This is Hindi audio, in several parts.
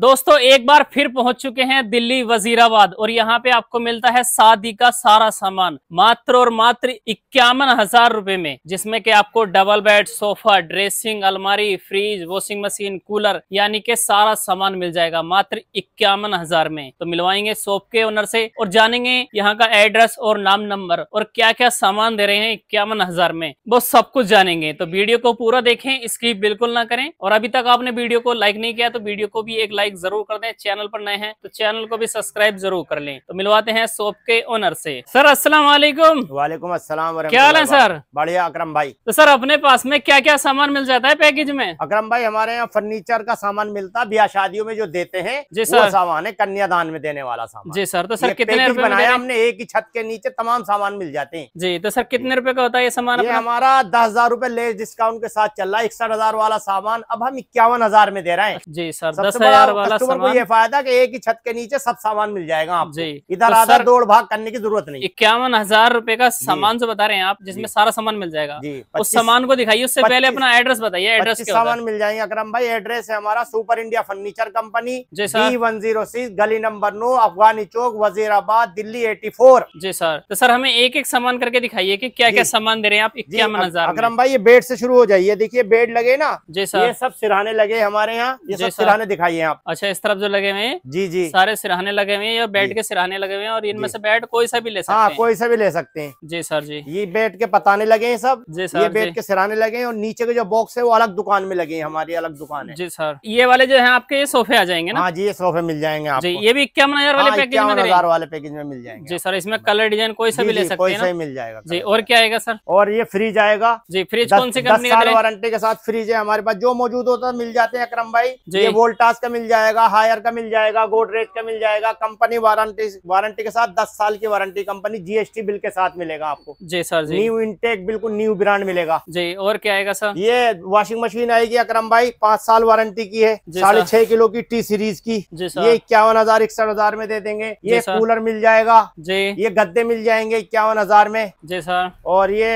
दोस्तों एक बार फिर पहुंच चुके हैं दिल्ली वजीराबाद और यहाँ पे आपको मिलता है शादी का सारा सामान मात्र और मात्र इक्यावन हजार रूपए में जिसमें कि आपको डबल बेड सोफा ड्रेसिंग अलमारी फ्रिज वॉशिंग मशीन कूलर यानी के सारा सामान मिल जाएगा मात्र इक्यावन हजार में तो मिलवाएंगे शॉप के ओनर से और जानेंगे यहाँ का एड्रेस और नाम नंबर और क्या क्या सामान दे रहे हैं इक्यावन हजार में वो सब कुछ जानेंगे तो वीडियो को पूरा देखें स्क्रीप बिल्कुल ना करें और अभी तक आपने वीडियो को लाइक नहीं किया तो वीडियो को भी एक लाइक लाइक जरूर कर दें चैनल पर नए हैं तो चैनल को भी सब्सक्राइब जरूर कर लें तो मिलवाते हैं सोप के ओनर से सर अस्सलाम वालेकुम वालेकुम अस्सलाम क्या हाल है सर बढ़िया अक्रम भाई तो सर अपने पास में क्या क्या सामान मिल जाता है पैकेज में अक्रम भाई हमारे यहाँ फर्नीचर का सामान मिलता ब्याह शादियों में जो देते हैं जी सर सामान है कन्यादान में देने वाला सामान जी सर तो सर कितने बनाया हमने एक ही छत के नीचे तमाम सामान मिल जाते हैं जी तो सर कितने रूपए का होता है ये सामान हमारा दस हजार रूपए लेस डिस्काउंट के साथ चल रहा है इकसठ हजार वाला सामान अब हम इक्यावन हजार में दे रहे हैं जी सर दस हजार वाला कस्टमर को ये फायदा कि एक ही छत के नीचे सब सामान मिल जाएगा आप जी इधर तो आधा दौड़ भाग करने की जरूरत नहीं इक्यावन हजार रूपए का सामान जो बता रहे हैं आप जिसमें सारा सामान मिल जाएगा उस सामान को दिखाइए उससे पहले अपना एड्रेस बताइए एड्रेस सामान मिल जाएंगे अक्रम भाई एड्रेस है हमारा super India furniture company G one zero six गली नंबर नौ अफगानी चौक वजीराबाद दिल्ली एटी फोर जी सर तो सर हमें एक एक सामान करके दिखाइए की क्या क्या सामान दे रहे हैं आप इक्यावन हजार अक्रम भाई ये बेड से शुरू हो जाइए देखिए बेड लगे ना जी सर ये सब सिराने लगे हमारे यहाँ ये सब सिराने दिखाइए आप अच्छा इस तरफ जो लगे हुए हैं जी जी सारे सिराहाने लगे हुए हैं बेड के सिराने लगे हुए और इनमें से बेड कोई सा भी ले सकते हाँ, हैं कोई सा भी ले सकते हैं जी सर जी ये बेड के पताने लगे हैं सब जी सर ये बेड के सिराने लगे हैं और नीचे के जो बॉक्स है वो अलग दुकान में लगे हैं हमारी अलग दुकान है जी सर ये वाले जो है आपके ये सोफे आ जाएंगे ना हाँ जी ये सोफे मिल जाएंगे आपको ये भी इक्यावन हजार वाले हाँ, पैकेज में हजार वाले पैकेज में मिल जाएंगे जी सर इसमें कलर डिजाइन कोई सा भी ले सकते मिल जाएगा जी और क्या आएगा सर और ये फ्रिज आएगा जी फ्रिज कौन सी कंपनी वारंटी के साथ फ्रिज है हमारे पास जो मौजूद होता है मिल जाते हैं अक्रम भाई जी वोल्टास का मिल जाएगा हायर का मिल जाएगा गोडरेज का मिल जाएगा कंपनी वारंटी वारंटी के साथ 10 साल की वारंटी कंपनी जीएसटी बिल के साथ मिलेगा आपको जी सर जी न्यू इनटेक बिल्कुल न्यू ब्रांड मिलेगा जी और क्या आएगा सर ये वॉशिंग मशीन आएगी अक्रम भाई पांच साल वारंटी की है साढ़े छह किलो की टी सीरीज की ये इक्यावन हजार इकसठ हजार में दे देंगे ये कूलर मिल जाएगा जी ये गद्दे मिल जाएंगे इक्यावन हजार में जी सर और ये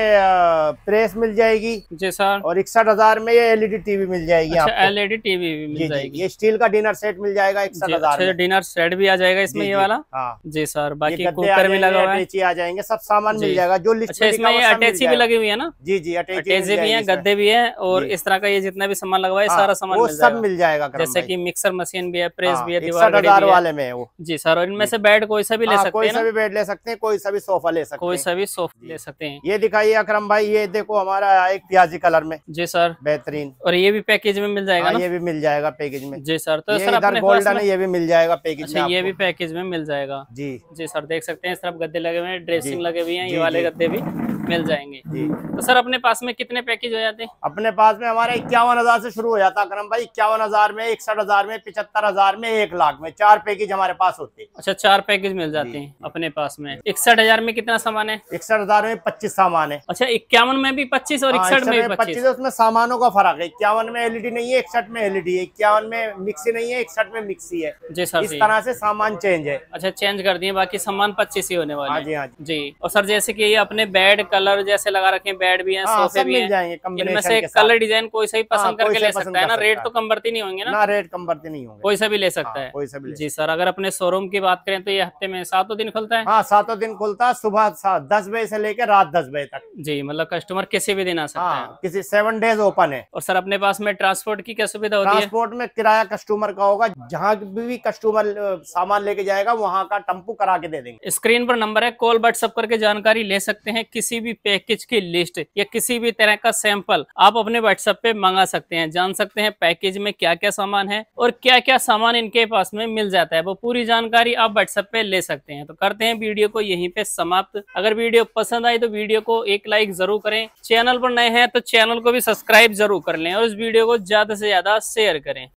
प्रेस मिल जाएगी जी सर और इकसठ हजार में ये एलईडी टीवी e मिल जाएगी एलईडी अच्छा, e टीवी मिल जाएगी ये स्टील का डिनर डिनर सेट मिल जाएगा इकसठ हजार अच्छा, डिनर सेट भी आ जाएगा इसमें ये वाला हाँ। जी सर बाकी कुकर भी लगा हुआ है आ जाएंगे सब सामान मिल जाएगा जो अच्छा, लिस्ट इसमें अटैची भी लगी हुई है ना जी जी अटैची भी है गद्दे भी है और इस तरह का ये जितना भी सामान लगा है हाँ, सारा सामान सब मिल जाएगा जैसे की मिक्सर मशीन भी है प्रेस हाँ, भी है दीवार वाले में वो जी सर इनमें से बेड कोई सा भी ले सकते हैं कोई बेड ले सकते हैं कोई सा भी सोफा ले सकते हैं कोई सा भी सोफा ले सकते हैं ये दिखाई अक्रम भाई ये देखो हमारा एक प्याजी कलर में जी सर बेहतरीन और ये भी पैकेज में मिल जाएगा ये भी मिल जाएगा पैकेज में जी सर तो ये इधर गोल्डन ये भी मिल जाएगा पैकेज अच्छा, में ये भी पैकेज में मिल जाएगा जी जी सर देख सकते हैं इस तरफ गद्दे लगे हुए हैं ड्रेसिंग लगे हुए हैं ये वाले गद्दे भी मिल जाएंगे जी तो सर अपने पास में कितने पैकेज हो जाते हैं अपने पास में हमारे इक्यावन हजार से शुरू हो जाता है करम भाई इक्यावन हजार में इकसठ हजार में पिछहत्तर हजार में एक लाख में चार पैकेज हमारे पास होते हैं अच्छा चार पैकेज मिल जाते हैं अपने पास में इकसठ हजार में कितना सामान है इकसठ हजार में पच्चीस सामान है अच्छा इक्यावन में भी पच्चीस और हाँ, इकसठ में पच्चीस उसमें सामानों का फर्क है इक्यावन में एलईडी e नहीं है इकसठ में एलईडी e है इक्यावन में मिक्सी नहीं है इकसठ में मिक्सी है जी सर इस तरह से सामान चेंज है अच्छा चेंज कर दिए बाकी सामान पच्चीस ही होने वाले हाँ जी हाँ जी और सर जैसे की अपने बेड कलर जैसे लगा रखे बेड भी है हाँ, सोफे भी जाएंगे कलर डिजाइन कोई सही हाँ, पसंद करके ले सकता है ना रेट तो कम बढ़ती नहीं होंगे ना रेट कम बढ़ती नहीं होंगे कोई सा भी ले सकता है कोई जी सर अगर अपने शोरूम की बात करें तो ये हफ्ते में सातों दिन खुलता है हाँ सातों दिन खुलता है सुबह दस बजे से लेकर रात दस बजे तक जी मतलब कस्टमर किसी भी दिन आ सकता है किसी सेवन डेज ओपन है और सर अपने पास में ट्रांसपोर्ट की क्या सुविधा होती है ट्रांसपोर्ट में किराया कस्टमर कस्टमर का होगा जहाँ भी कस्टमर सामान लेके जाएगा वहाँ का टम्पू करा के दे देंगे स्क्रीन पर नंबर है कॉल व्हाट्सअप करके जानकारी ले सकते हैं किसी भी पैकेज की लिस्ट या किसी भी तरह का सैंपल आप अपने व्हाट्सएप पे मंगा सकते हैं जान सकते हैं पैकेज में क्या क्या सामान है और क्या क्या सामान इनके पास में मिल जाता है वो पूरी जानकारी आप व्हाट्सएप पे ले सकते हैं तो करते हैं वीडियो को यहीं पे समाप्त अगर वीडियो पसंद आई तो वीडियो को एक लाइक जरूर करें चैनल पर नए हैं तो चैनल को भी सब्सक्राइब जरूर कर लें और इस वीडियो को ज्यादा से ज्यादा शेयर करें